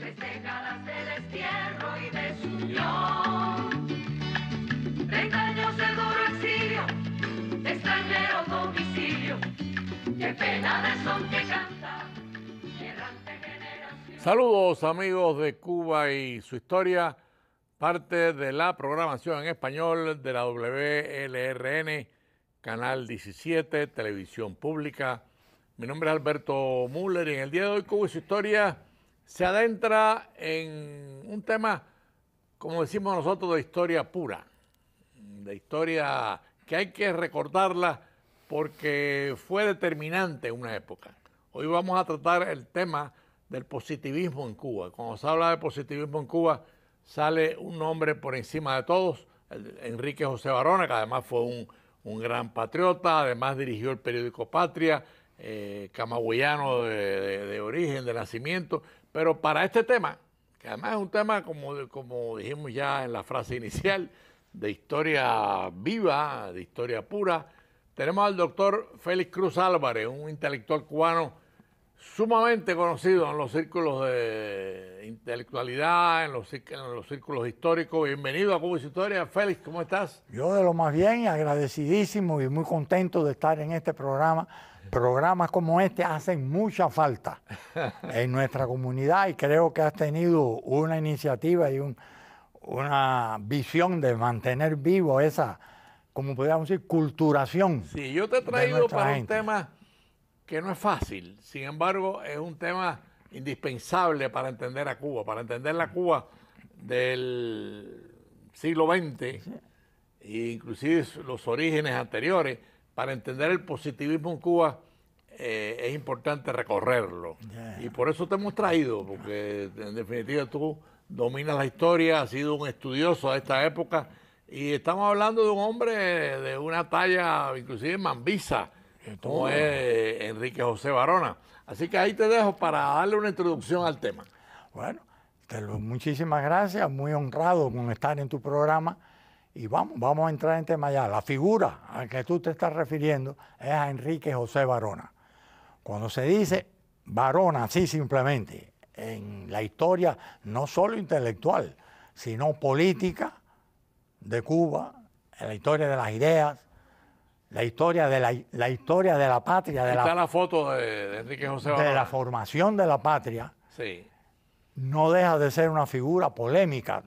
décadas del destierro y de su Qué pena son que Saludos amigos de Cuba y su historia, parte de la programación en español de la WLRN, Canal 17, Televisión Pública. Mi nombre es Alberto Müller y en el día de hoy Cuba y su historia se adentra en un tema, como decimos nosotros, de historia pura, de historia que hay que recordarla porque fue determinante en una época. Hoy vamos a tratar el tema del positivismo en Cuba. Cuando se habla de positivismo en Cuba, sale un nombre por encima de todos, Enrique José Barona, que además fue un, gran patriota, además dirigió el periódico Patria, eh, camagüeyano de origen, de nacimiento, pero para este tema, que además es un tema, como, como dijimos ya en la frase inicial, de historia viva, de historia pura, tenemos al doctor Félix Cruz Álvarez, un intelectual cubano sumamente conocido en los círculos de intelectualidad, en los, en los círculos históricos. Bienvenido a Cuba Historia. Félix, ¿cómo estás? Yo de lo más bien, agradecidísimo y muy contento de estar en este programa programas como este hacen mucha falta en nuestra comunidad y creo que has tenido una iniciativa y una visión de mantener vivo esa, como podríamos decir, culturación. Sí, yo te he traído para un tema que no es fácil, sin embargo es un tema indispensable para entender a Cuba, para entender la Cuba del siglo XX, e inclusive los orígenes anteriores para entender el positivismo en Cuba eh, es importante recorrerlo. Y por eso te hemos traído, porque en definitiva tú dominas la historia, has sido un estudioso de esta época. Y estamos hablando de un hombre de una talla, inclusive mambisa, como es eh, Enrique José Barona. Así que ahí te dejo para darle una introducción al tema. Bueno, te lo, muchísimas gracias, muy honrado con estar en tu programa y vamos, vamos a entrar en tema ya. La figura a la que tú te estás refiriendo es a Enrique José Barona. Cuando se dice Varona así simplemente, en la historia no solo intelectual, sino política de Cuba, en la historia de las ideas, la historia de la, historia de la patria. De Está la, foto de, Enrique José Barona. De la formación de la patria. Sí. No deja de ser una figura polémica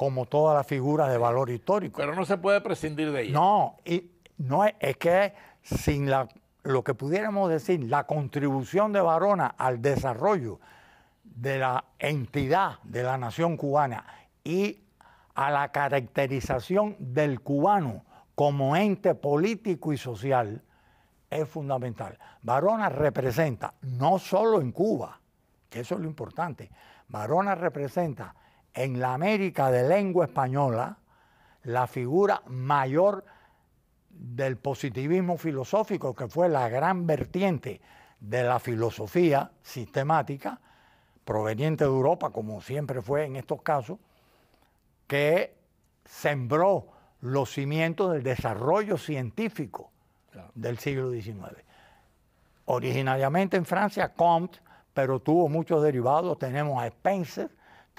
como todas las figuras de valor histórico. Pero no se puede prescindir de ella. No, y no es, que sin la, lo que pudiéramos decir, la contribución de Varona al desarrollo de la entidad de la nación cubana y a la caracterización del cubano como ente político y social es fundamental. Varona representa, no solo en Cuba, que eso es lo importante, Varona representa en la América de lengua española la figura mayor del positivismo filosófico, que fue la gran vertiente de la filosofía sistemática, proveniente de Europa, como siempre fue en estos casos, que sembró los cimientos del desarrollo científico del siglo XIX. Originariamente en Francia, Comte, pero tuvo muchos derivados. Tenemos a Spencer,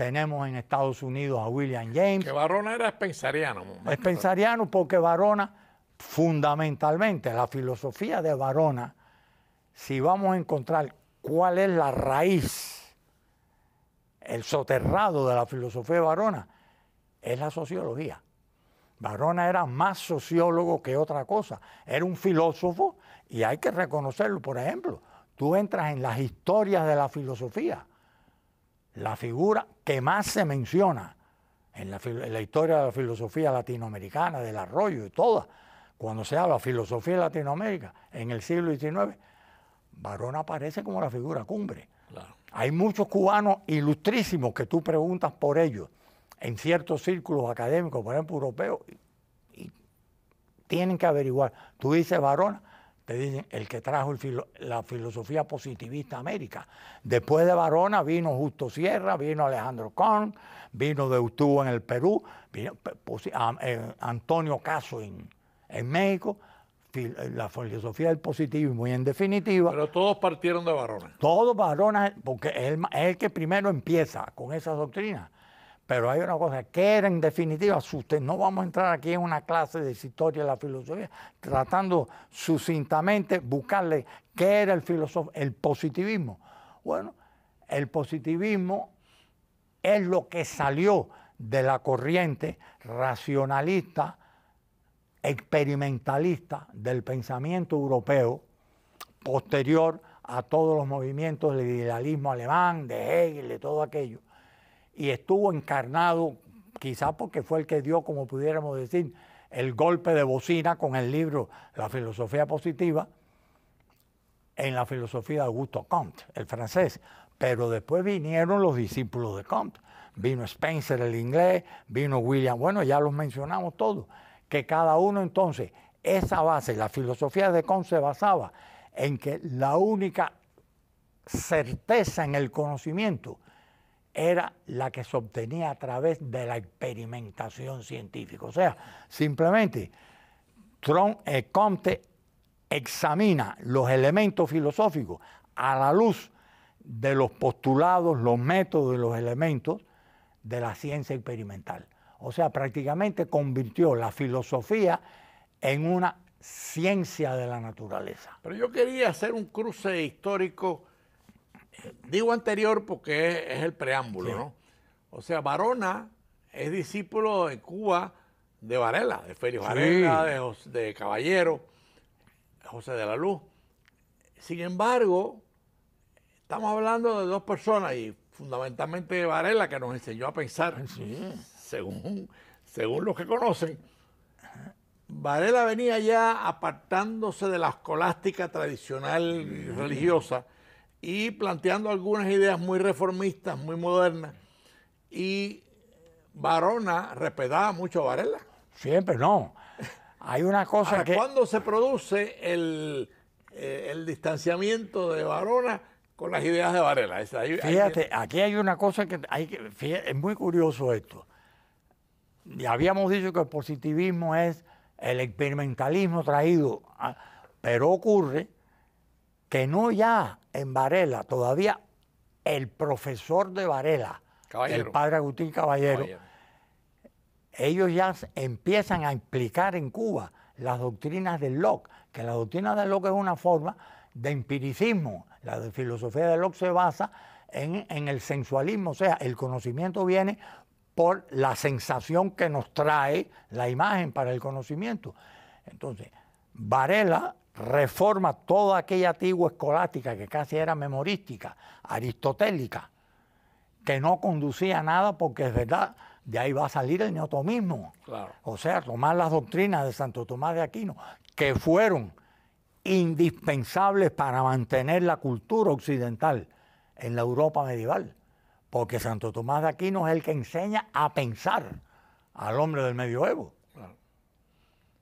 tenemos en Estados Unidos a William James. Que Barona era espensariano. Espensariano porque Barona, fundamentalmente, la filosofía de Barona, si vamos a encontrar cuál es la raíz, el soterrado de la filosofía de Barona, es la sociología. Barona era más sociólogo que otra cosa, era un filósofo y hay que reconocerlo. Por ejemplo, tú entras en las historias de la filosofía la figura que más se menciona en la, historia de la filosofía latinoamericana, del arroyo y toda, cuando se habla filosofía latinoamericana Latinoamérica en el siglo XIX, Barón aparece como la figura cumbre. Hay muchos cubanos ilustrísimos que tú preguntas por ellos en ciertos círculos académicos, por ejemplo, europeos, y, tienen que averiguar. Tú dices Varona te dicen, el que trajo la filosofía positivista a América. Después de Varona vino Justo Sierra, vino Alejandro Korn, vino Deutú en el Perú, vino pues, eh, Antonio Caso en, México, eh, la filosofía del positivismo y en definitiva... Pero todos partieron de Barona Todos Varona, porque el, es el que primero empieza con esa doctrina. Pero hay una cosa que era en definitiva, usted, no vamos a entrar aquí en una clase de historia de la filosofía, tratando sucintamente, buscarle qué era el filósofo, el positivismo. Bueno, el positivismo es lo que salió de la corriente racionalista, experimentalista del pensamiento europeo posterior a todos los movimientos del idealismo alemán, de Hegel, de todo aquello y estuvo encarnado, quizá porque fue el que dio, como pudiéramos decir, el golpe de bocina con el libro La filosofía positiva, en la filosofía de Augusto Comte, el francés. Pero después vinieron los discípulos de Comte. Vino Spencer, el inglés, vino William, bueno, ya los mencionamos todos, que cada uno entonces, esa base, la filosofía de Comte se basaba en que la única certeza en el conocimiento era la que se obtenía a través de la experimentación científica. O sea, simplemente Trump, eh, Comte examina los elementos filosóficos a la luz de los postulados, los métodos y los elementos de la ciencia experimental. O sea, prácticamente convirtió la filosofía en una ciencia de la naturaleza. Pero yo quería hacer un cruce histórico digo anterior porque es, el preámbulo, ¿no? O sea, Barona es discípulo de Cuba de Varela, de Félix Varela, de, Caballero, José de la Luz. Sin embargo, estamos hablando de dos personas y fundamentalmente de Varela que nos enseñó a pensar, según, según los que conocen. Varela venía ya apartándose de la escolástica tradicional religiosa y planteando algunas ideas muy reformistas, muy modernas. Y Varona respetaba mucho a Varela. Siempre, no. Hay una cosa que... ¿Cuándo se produce eh, el, distanciamiento de Varona con las ideas de Varela? fíjate, aquí hay una cosa que, hay es muy curioso esto. Ya habíamos dicho que el positivismo es el experimentalismo traído, pero ocurre que no ya en Varela, todavía el profesor de Varela, el padre Agustín Caballero, ellos ya empiezan a implicar en Cuba las doctrinas de Locke, que la doctrina de Locke es una forma de empiricismo. La filosofía de Locke se basa en, en, el sensualismo, o sea, el conocimiento viene por la sensación que nos trae la imagen para el conocimiento. Entonces, Varela reforma toda aquella antigua escolástica que casi era memorística, aristotélica, que no conducía a nada porque es verdad, de ahí va a salir el neotomismo. Claro. O sea, tomar las doctrinas de Santo Tomás de Aquino, que fueron indispensables para mantener la cultura occidental en la Europa medieval, porque Santo Tomás de Aquino es el que enseña a pensar al hombre del medioevo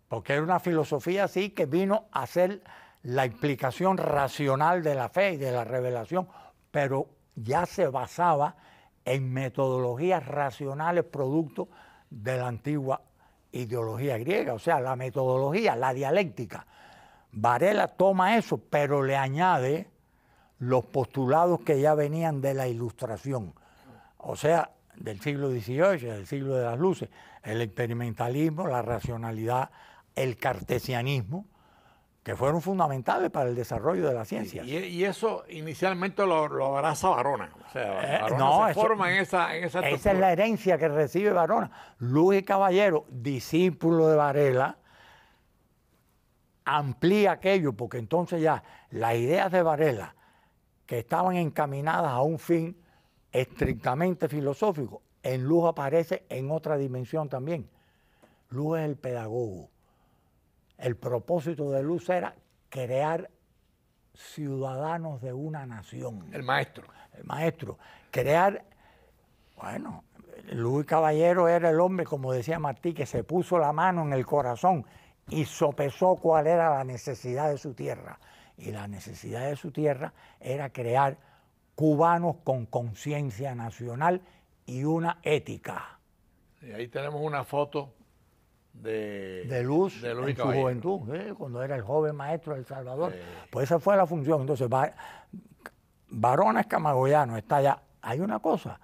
porque era una filosofía así que vino a ser la implicación racional de la fe y de la revelación, pero ya se basaba en metodologías racionales producto de la antigua ideología griega, o sea, la metodología, la dialéctica. Varela toma eso, pero le añade los postulados que ya venían de la ilustración, o sea, del siglo XVIII, del siglo de las luces, el experimentalismo, la racionalidad el cartesianismo, que fueron fundamentales para el desarrollo de la ciencia. Y, eso inicialmente lo, abraza Varona. O sea, eh, se en esa, esa, es la herencia que recibe Varona. y Caballero, discípulo de Varela, amplía aquello, porque entonces ya las ideas de Varela, que estaban encaminadas a un fin estrictamente filosófico, en Luz aparece en otra dimensión también. Luz es el pedagogo el propósito de Luz era crear ciudadanos de una nación. El maestro. El maestro. Crear, bueno, Luis Caballero era el hombre, como decía Martí, que se puso la mano en el corazón y sopesó cuál era la necesidad de su tierra. Y la necesidad de su tierra era crear cubanos con conciencia nacional y una ética. Y ahí tenemos una foto de, luz, de su juventud, ¿eh? cuando era el joven maestro del Salvador. Pues esa fue la función. Entonces, varona es camagoyano está allá. Hay una cosa,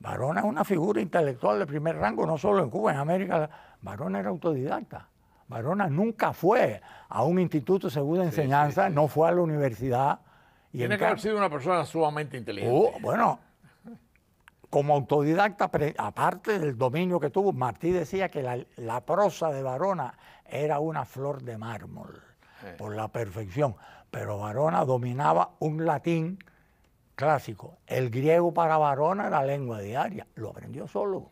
Varona es una figura intelectual de primer rango, no solo en Cuba, en América. Varona era autodidacta. Varona nunca fue a un instituto según de enseñanza, no fue a la universidad. Y Tiene que haber sido una persona sumamente inteligente. Oh, bueno, como autodidacta, aparte del dominio que tuvo, Martí decía que la, prosa de Varona era una flor de mármol, por la perfección. Pero Varona dominaba un latín clásico. El griego para Varona era lengua diaria, lo aprendió solo.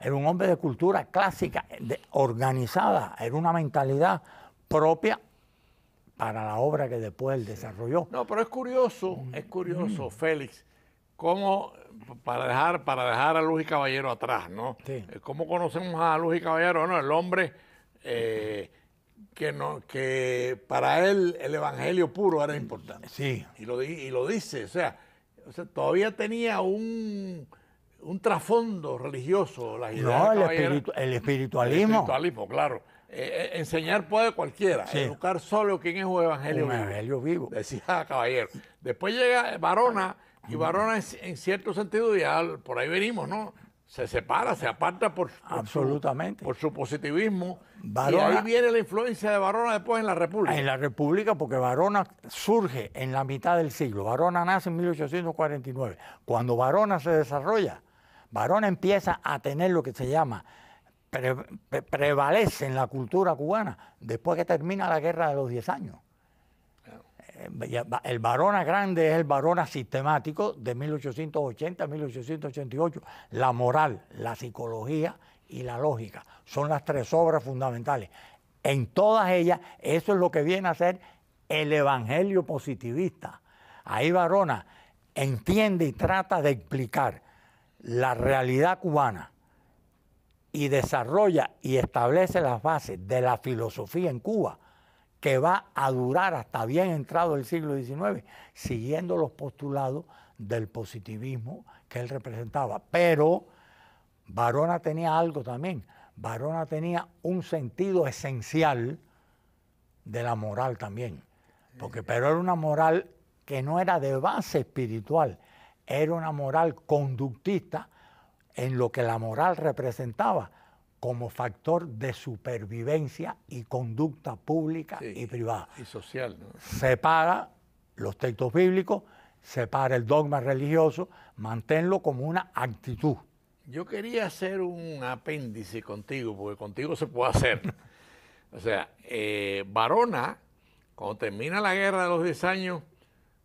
Era un hombre de cultura clásica, organizada, era una mentalidad propia para la obra que después él desarrolló. No, pero es curioso, es curioso, mm. Félix, cómo para dejar, para dejar a Luz y Caballero atrás, ¿no? Eh, ¿Cómo conocemos a Luz y Caballero? No, el hombre eh, que no, que para él el evangelio puro era importante. Sí. Y lo, y lo dice, o sea, todavía tenía un, trasfondo religioso No, el, espiritualismo. El espiritualismo, claro. Eh, enseñar puede cualquiera, educar solo quién es un evangelio un evangelio vivo. Decía Caballero. Después llega Barona y Barona, en, cierto sentido, ya por ahí venimos, ¿no? se separa, se aparta por, absolutamente su, por su positivismo. y ahí viene la influencia de Barona después en la República. En la República, porque Barona surge en la mitad del siglo. Barona nace en 1849. Cuando Barona se desarrolla, Barona empieza a tener lo que se llama prevalece en la cultura cubana después que termina la guerra de los Diez años. Eh, el Barona Grande es el Barona sistemático de 1880 a 1888. La moral, la psicología y la lógica son las tres obras fundamentales. En todas ellas, eso es lo que viene a ser el Evangelio positivista. Ahí Barona entiende y trata de explicar la realidad cubana y desarrolla y establece las bases de la filosofía en Cuba que va a durar hasta bien entrado el siglo XIX, siguiendo los postulados del positivismo que él representaba. Pero Varona tenía algo también, Varona tenía un sentido esencial de la moral también, porque pero era una moral que no era de base espiritual, era una moral conductista en lo que la moral representaba, como factor de supervivencia y conducta pública y privada. Y social. Separa los textos bíblicos, separa el dogma religioso, manténlo como una actitud. Yo quería hacer un apéndice contigo, porque contigo se puede hacer. o sea, Barona, eh, cuando termina la guerra de los 10 años,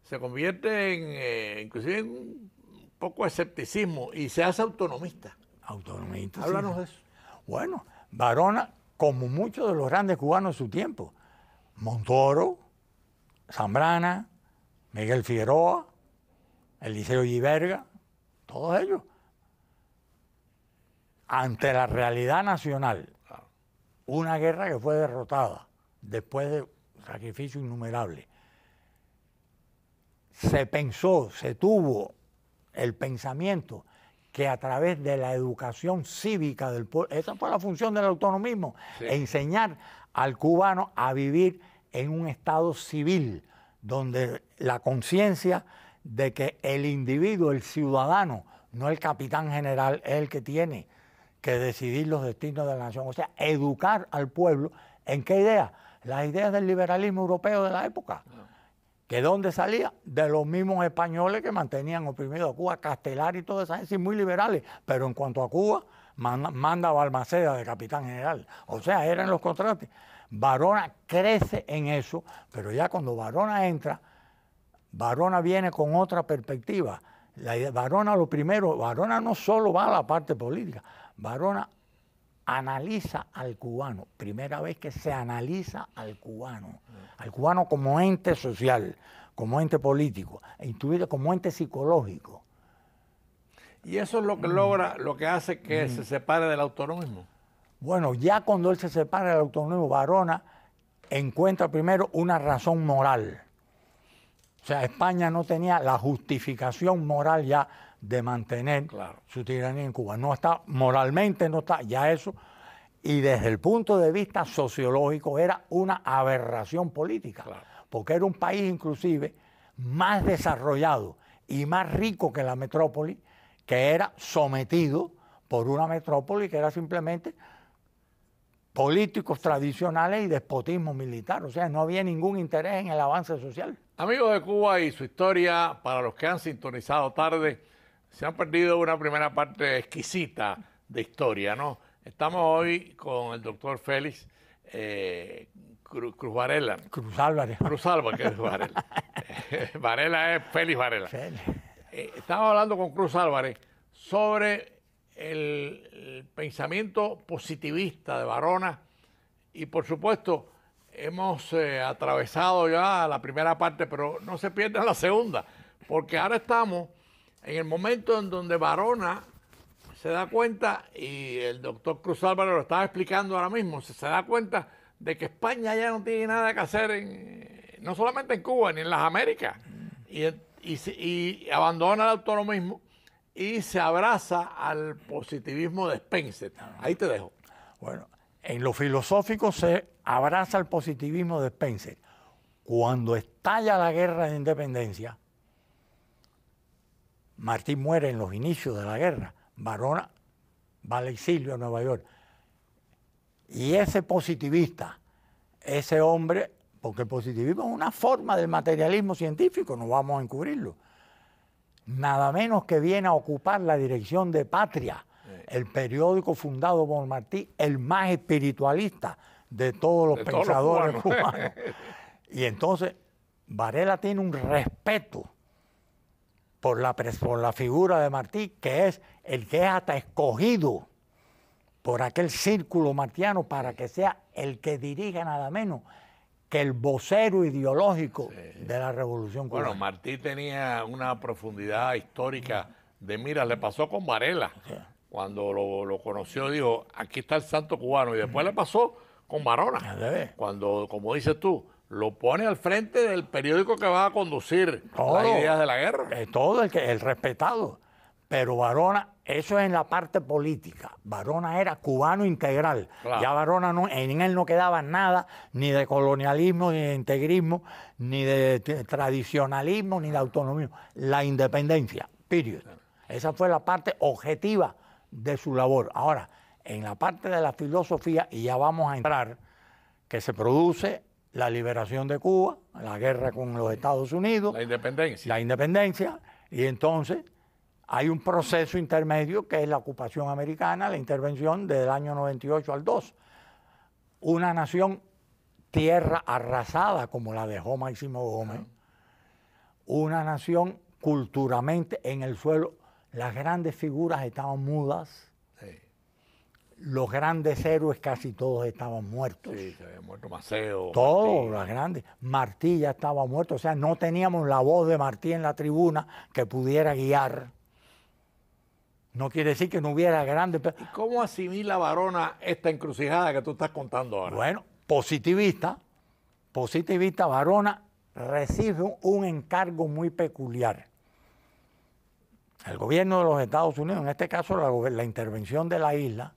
se convierte en, eh, inclusive en un poco escepticismo y se hace autonomista. Autonomista. Háblanos de eso. Bueno, Barona, como muchos de los grandes cubanos de su tiempo, Montoro, Zambrana, Miguel Figueroa, Eliseo Giverga, todos ellos, ante la realidad nacional, una guerra que fue derrotada después de sacrificio innumerable, se pensó, se tuvo el pensamiento que a través de la educación cívica del pueblo, esa fue la función del autonomismo, enseñar al cubano a vivir en un estado civil, donde la conciencia de que el individuo, el ciudadano, no el capitán general, es el que tiene que decidir los destinos de la nación. O sea, educar al pueblo en qué idea, las ideas del liberalismo europeo de la época. ¿De dónde salía? De los mismos españoles que mantenían oprimido a Cuba, Castelar y todas esas es muy liberales. Pero en cuanto a Cuba, manda, manda Balmaceda de capitán general. O sea, eran los contratos. varona crece en eso, pero ya cuando varona entra, varona viene con otra perspectiva. Varona Barona lo primero, varona no solo va a la parte política, varona analiza al cubano, primera vez que se analiza al cubano, al cubano como ente social, como ente político, e incluido como ente psicológico. Y eso es lo que mm. logra, lo que hace que mm. se separe del autonomismo. Bueno, ya cuando él se separa del autonomismo, Varona encuentra primero una razón moral. O sea, España no tenía la justificación moral ya de mantener su tiranía en Cuba. No está, moralmente no está, ya eso. Y desde el punto de vista sociológico era una aberración política, porque era un país inclusive más desarrollado y más rico que la metrópoli, que era sometido por una metrópoli que era simplemente políticos tradicionales y despotismo militar. O sea, no había ningún interés en el avance social. Amigos de Cuba y su historia, para los que han sintonizado tarde, se han perdido una primera parte exquisita de historia, ¿no? Estamos hoy con el doctor Félix eh, Cruz, Varela. Cruz Álvarez. Cruz Álvarez, que es Varela. Eh, Varela es Félix Varela. Eh, estamos hablando con Cruz Álvarez sobre el, pensamiento positivista de Varona y por supuesto hemos atravesado ya la primera parte, pero no se pierda la segunda, porque ahora estamos en el momento en donde Barona se da cuenta, y el doctor Cruz Álvarez lo estaba explicando ahora mismo, se da cuenta de que España ya no tiene nada que hacer, en, no solamente en Cuba, ni en las Américas, y, abandona el autonomismo y se abraza al positivismo de Spencer. Ahí te dejo. Bueno, en lo filosófico se abraza al positivismo de Spencer. Cuando estalla la guerra de independencia, Martín muere en los inicios de la guerra. Barona va al exilio a Nueva York. Y ese positivista, ese hombre, porque el positivismo es una forma del materialismo científico, no vamos a encubrirlo, nada menos que viene a ocupar la dirección de Patria, el periódico fundado por Martí, el más espiritualista de todos los pensadores Y entonces Varela tiene un respeto por la, por la figura de Martí, que es el que es hasta escogido por aquel círculo martiano para que sea el que dirija nada menos que el vocero ideológico de la revolución cubana. Bueno, Martí tenía una profundidad histórica de mira, le pasó con Varela. Cuando lo, conoció dijo, aquí está el santo cubano. Y después le pasó con Varona, Cuando, como dices tú, lo pone al frente del periódico que va a conducir todo, las ideas de la guerra. Eh, todo el, que, el respetado. Pero Varona, eso es en la parte política. Varona era cubano integral. Ya Varona en él no quedaba nada, ni de colonialismo, ni de integrismo, ni de tradicionalismo, ni de autonomía. La independencia, period. Esa fue la parte objetiva de su labor. Ahora, en la parte de la filosofía, y ya vamos a entrar, que se produce la liberación de Cuba, la guerra con los Estados Unidos. La independencia. La independencia. Y entonces hay un proceso intermedio que es la ocupación americana, la intervención del año 98 al 2. Una nación tierra arrasada como la dejó Máximo Gómez, una nación culturalmente en el suelo, las grandes figuras estaban mudas, los grandes héroes casi todos estaban muertos. Sí, se había muerto Maceo. Todos los grandes. Martí ya estaba muerto, o sea, no teníamos la voz de Martí en la tribuna que pudiera guiar. No quiere decir que no hubiera grandes. ¿Y cómo asimila Varona esta encrucijada que tú estás contando ahora? Bueno, positivista, positivista Varona recibe un encargo muy peculiar. El gobierno de los Estados Unidos, en este caso la intervención de la isla,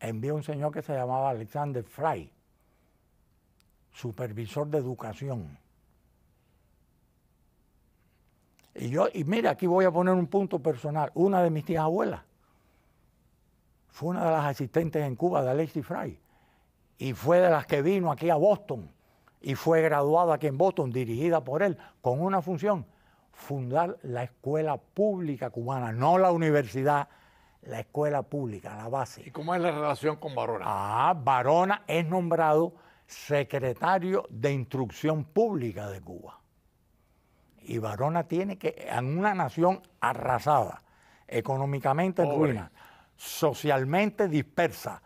envió un señor que se llamaba Alexander Fry, supervisor de educación. Y yo, y mira, aquí voy a poner un punto personal. Una de mis tías abuelas fue una de las asistentes en Cuba de Alexis Fry. Y fue de las que vino aquí a Boston. Y fue graduada aquí en Boston, dirigida por él, con una función, fundar la escuela pública cubana, no la universidad la escuela pública, la base. ¿Y cómo es la relación con Barona? Ah, Barona es nombrado secretario de Instrucción Pública de Cuba. Y Barona tiene que, en una nación arrasada, económicamente en ruina, socialmente dispersa,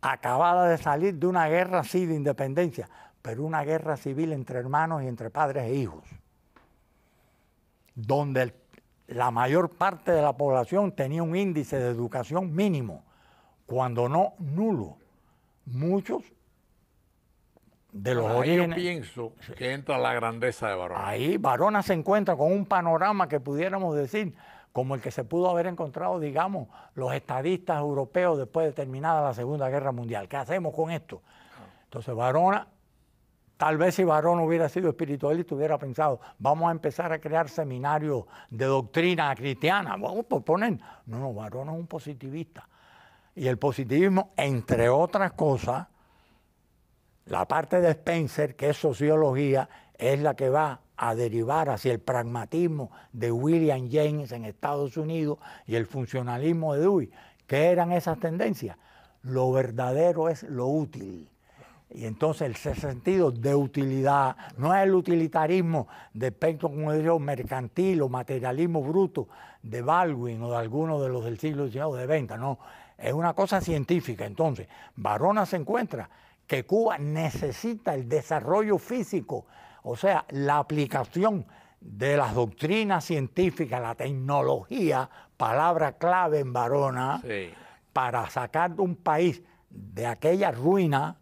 acabada de salir de una guerra así de independencia, pero una guerra civil entre hermanos y entre padres e hijos, donde el la mayor parte de la población tenía un índice de educación mínimo, cuando no nulo. Muchos de los Yo pienso que entra la grandeza de Barona. Ahí Barona se encuentra con un panorama que pudiéramos decir como el que se pudo haber encontrado, digamos, los estadistas europeos después de terminada la Segunda Guerra Mundial. ¿Qué hacemos con esto? Ah. Entonces Barona Tal vez si Varón hubiera sido espiritualista, hubiera pensado, vamos a empezar a crear seminarios de doctrina cristiana. Vamos pues a poner. No, no, Varón es un positivista. Y el positivismo, entre otras cosas, la parte de Spencer, que es sociología, es la que va a derivar hacia el pragmatismo de William James en Estados Unidos y el funcionalismo de Dewey. ¿Qué eran esas tendencias? Lo verdadero es lo útil y entonces el sentido de utilidad, no es el utilitarismo de espectro como digo, mercantil o materialismo bruto de Baldwin o de algunos de los del siglo XIX o de venta, no, es una cosa científica. Entonces, Barona se encuentra que Cuba necesita el desarrollo físico, o sea, la aplicación de las doctrinas científicas, la tecnología, palabra clave en Barona, para sacar de un país de aquella ruina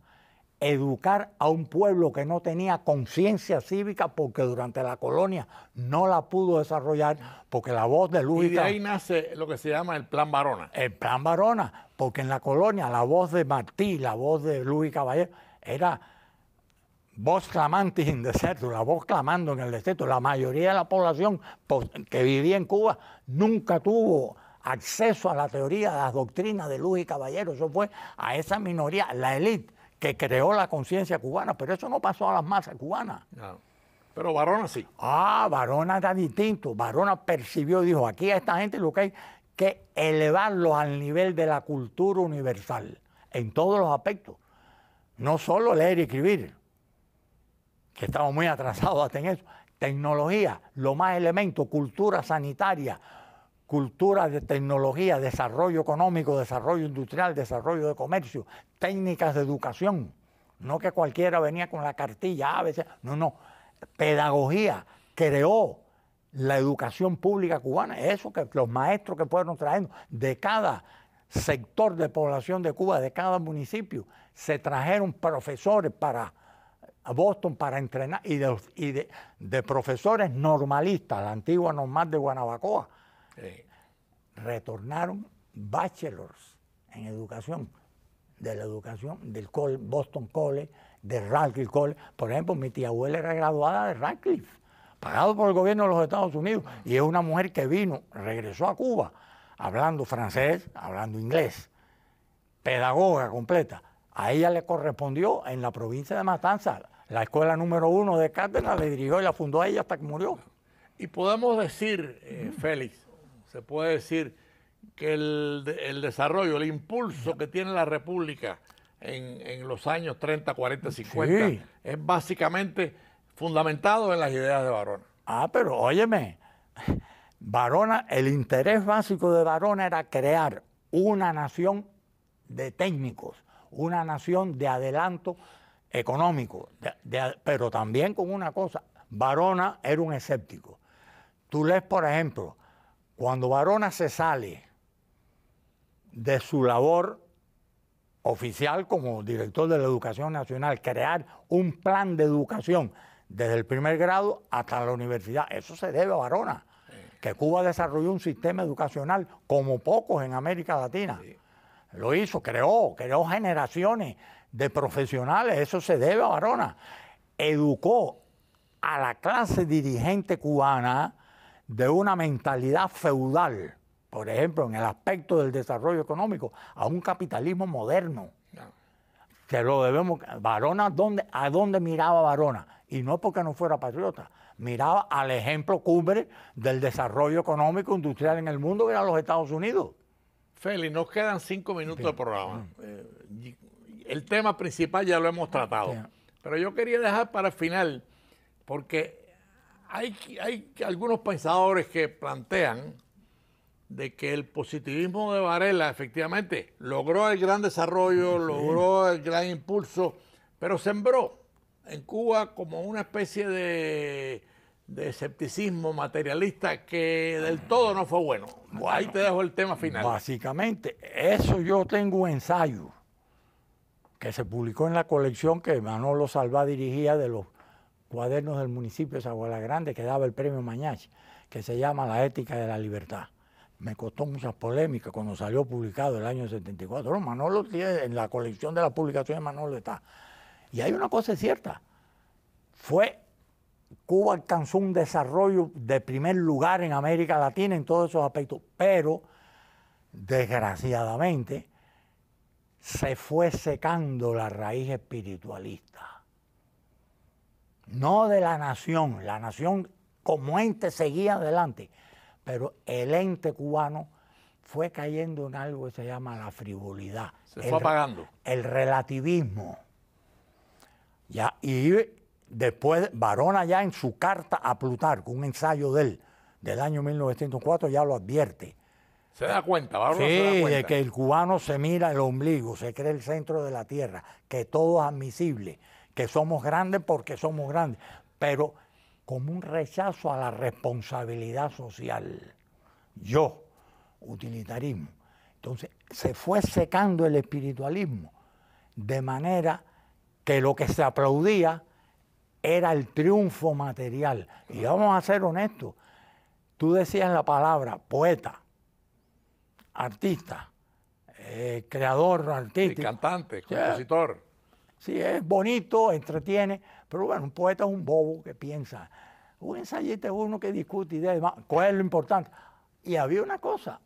educar a un pueblo que no tenía conciencia cívica porque durante la colonia no la pudo desarrollar porque la voz de Luis... Y ahí nace lo que se llama el Plan Barona. El Plan Barona, porque en la colonia la voz de Martí, la voz de Luis Caballero era voz clamante en desierto, la voz clamando en el desierto. La mayoría de la población pues, que vivía en Cuba nunca tuvo acceso a la teoría, a las doctrinas de Luis y Caballero. Eso fue a esa minoría, la élite que creó la conciencia cubana, pero eso no pasó a las masas cubanas. Pero Varona sí. Ah, Varona era distinto. Varona percibió, dijo, aquí a esta gente lo que hay que elevarlo al nivel de la cultura universal, en todos los aspectos. No solo leer y escribir, que estamos muy atrasados hasta en eso. Tecnología, lo más elemento, cultura sanitaria, cultura de tecnología, desarrollo económico, desarrollo industrial, desarrollo de comercio, técnicas de educación. No que cualquiera venía con la cartilla, a veces, no, no. Pedagogía creó la educación pública cubana, eso que los maestros que fueron trayendo de cada sector de población de Cuba, de cada municipio, se trajeron profesores para Boston para entrenar y de profesores normalistas, la antigua normal de Guanabacoa, eh, retornaron bachelors en educación, de la educación del Boston College, de Radcliffe College. Por ejemplo, mi tía abuela era graduada de Radcliffe, pagado por el gobierno de los Estados Unidos, y es una mujer que vino, regresó a Cuba, hablando francés, hablando inglés, pedagoga completa. A ella le correspondió en la provincia de Matanzas, la escuela número uno de Cárdenas, le dirigió y la fundó a ella hasta que murió. Y podemos decir, eh, Félix, se puede decir que el, desarrollo, el impulso que tiene la República en, los años 30, 40, 50 es básicamente fundamentado en las ideas de Varona. Ah, pero óyeme, Varona, el interés básico de Varona era crear una nación de técnicos, una nación de adelanto económico, pero también con una cosa, Varona era un escéptico. Tú lees, por ejemplo, cuando Varona se sale de su labor oficial como director de la Educación Nacional, crear un plan de educación desde el primer grado hasta la universidad, eso se debe a Varona, que Cuba desarrolló un sistema educacional como pocos en América Latina. Lo hizo, creó, creó generaciones de profesionales, eso se debe a Varona. Educó a la clase dirigente cubana de una mentalidad feudal, por ejemplo, en el aspecto del desarrollo económico, a un capitalismo moderno. Que lo debemos. Varona, ¿a dónde miraba Varona? Y no porque no fuera patriota, miraba al ejemplo cumbre del desarrollo económico industrial en el mundo, que eran los Estados Unidos. Feli, nos quedan cinco minutos de programa. Mm. Eh, el tema principal ya lo hemos tratado. Pero yo quería dejar para el final, porque hay, algunos pensadores que plantean de que el positivismo de Varela efectivamente logró el gran desarrollo, logró el gran impulso, pero sembró en Cuba como una especie de, de escepticismo materialista que del todo no fue bueno. Ahí te dejo el tema final. Básicamente, eso yo tengo un ensayo que se publicó en la colección que Manolo Salva dirigía de los cuadernos del municipio de Zaguala Grande que daba el premio Mañach, que se llama La Ética de la Libertad. Me costó muchas polémicas cuando salió publicado el año 74. Manolo tiene, en la colección de la publicación de Manolo está. Y hay una cosa cierta. Fue, Cuba alcanzó un desarrollo de primer lugar en América Latina en todos esos aspectos, pero desgraciadamente se fue secando la raíz espiritualista no de la nación, la nación como ente seguía adelante, pero el ente cubano fue cayendo en algo que se llama la frivolidad. Se fue apagando. El relativismo. Ya, y después Varona ya en su carta a Plutarco, un ensayo de él del año 1904, ya lo advierte. Se da cuenta, Varona sí, que el cubano se mira el ombligo, se cree el centro de la tierra, que todo es admisible que somos grandes porque somos grandes, pero como un rechazo a la responsabilidad social. Yo, utilitarismo. Entonces, se fue secando el espiritualismo de manera que lo que se aplaudía era el triunfo material. Y vamos a ser honestos, tú decías la palabra poeta, artista, eh, creador artista. cantante, compositor. Sí, es bonito, entretiene, pero bueno, un poeta es un bobo que piensa. Un ensayista es uno que discute ideas, ¿cuál es lo importante? Y había una cosa,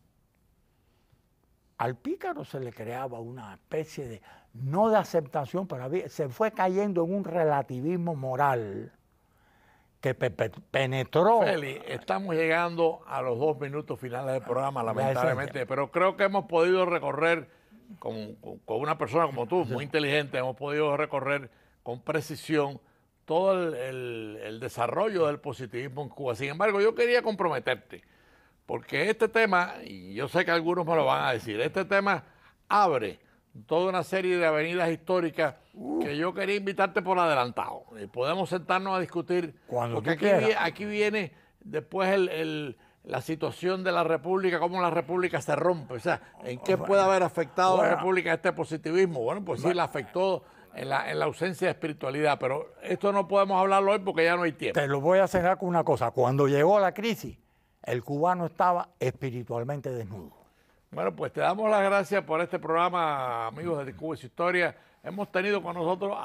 al pícaro se le creaba una especie de, no de aceptación, pero se fue cayendo en un relativismo moral que penetró. Feli, estamos llegando a los dos minutos finales del programa, lamentablemente, pero creo que hemos podido recorrer con, una persona como tú, muy inteligente, hemos podido recorrer con precisión todo el, desarrollo del positivismo en Cuba. Sin embargo, yo quería comprometerte, porque este tema, y yo sé que algunos me lo van a decir, este tema abre toda una serie de avenidas históricas uh. que yo quería invitarte por adelantado. podemos sentarnos a discutir. Cuando porque aquí, viene después el la situación de la República, cómo la República se rompe. O sea, ¿en qué puede haber afectado a la República este positivismo? Bueno, pues sí, la afectó en la, ausencia de espiritualidad, pero esto no podemos hablarlo hoy porque ya no hay tiempo. Te lo voy a cerrar con una cosa. Cuando llegó la crisis, el cubano estaba espiritualmente desnudo. Bueno, pues te damos las gracias por este programa, amigos de Cuba y su historia. Hemos tenido con nosotros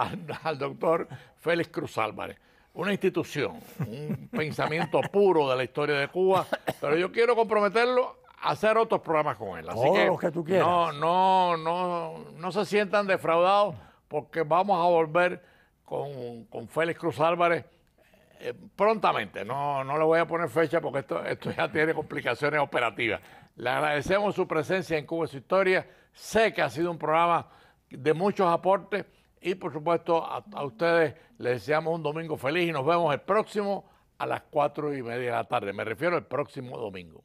al doctor Félix Cruz Álvarez una institución, un pensamiento puro de la historia de Cuba, pero yo quiero comprometerlo a hacer otros programas con él. Todos los que tú quieras. No, no, no, no se sientan defraudados porque vamos a volver con, con Félix Cruz Álvarez eh, prontamente. No, no le voy a poner fecha porque esto, esto ya tiene complicaciones operativas. Le agradecemos su presencia en Cuba su historia. Sé que ha sido un programa de muchos aportes y por supuesto, a, ustedes les deseamos un domingo feliz y nos vemos el próximo a las cuatro y media de la tarde. Me refiero al próximo domingo.